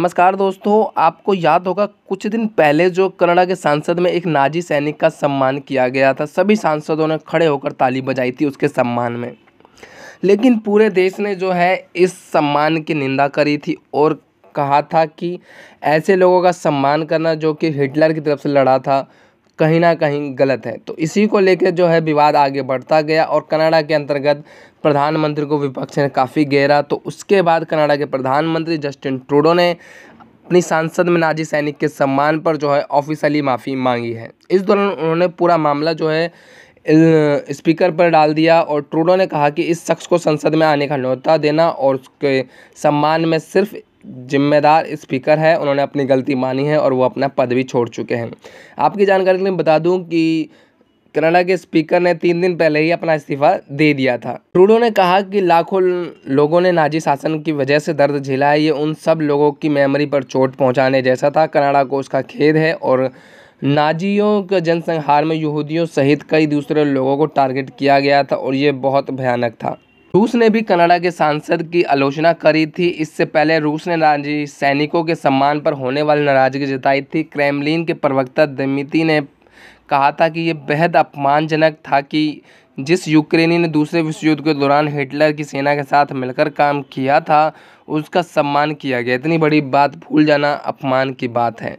नमस्कार दोस्तों आपको याद होगा कुछ दिन पहले जो कनाडा के सांसद में एक नाजी सैनिक का सम्मान किया गया था सभी सांसदों ने खड़े होकर ताली बजाई थी उसके सम्मान में लेकिन पूरे देश ने जो है इस सम्मान की निंदा करी थी और कहा था कि ऐसे लोगों का सम्मान करना जो कि हिटलर की तरफ से लड़ा था कहीं ना कहीं गलत है तो इसी को लेकर जो है विवाद आगे बढ़ता गया और कनाडा के अंतर्गत प्रधानमंत्री को विपक्ष ने काफ़ी घेरा तो उसके बाद कनाडा के प्रधानमंत्री जस्टिन ट्रूडो ने अपनी सांसद में नाजी सैनिक के सम्मान पर जो है ऑफिशियली माफ़ी मांगी है इस दौरान उन्होंने पूरा मामला जो है स्पीकर पर डाल दिया और ट्रूडो ने कहा कि इस शख्स को संसद में आने का न्यौता देना और उसके सम्मान में सिर्फ जिम्मेदार स्पीकर है उन्होंने अपनी गलती मानी है और वो अपना पद भी छोड़ चुके हैं आपकी जानकारी के लिए बता दूं कि कनाडा के स्पीकर ने तीन दिन पहले ही अपना इस्तीफा दे दिया था ट्रूडो ने कहा कि लाखों लोगों ने नाजी शासन की वजह से दर्द झेला है ये उन सब लोगों की मेमोरी पर चोट पहुँचाने जैसा था कनाडा को उसका खेद है और नाजियों के जनसंहार में यहूदियों सहित कई दूसरे लोगों को टारगेट किया गया था और ये बहुत भयानक था रूस ने भी कनाडा के सांसद की आलोचना करी थी इससे पहले रूस ने नाजी सैनिकों के सम्मान पर होने वाली नाराजगी जताई थी क्रेमलिन के प्रवक्ता दमिति ने कहा था कि ये बेहद अपमानजनक था कि जिस यूक्रेनी ने दूसरे विश्व युद्ध के दौरान हिटलर की सेना के साथ मिलकर काम किया था उसका सम्मान किया गया इतनी बड़ी बात भूल जाना अपमान की बात है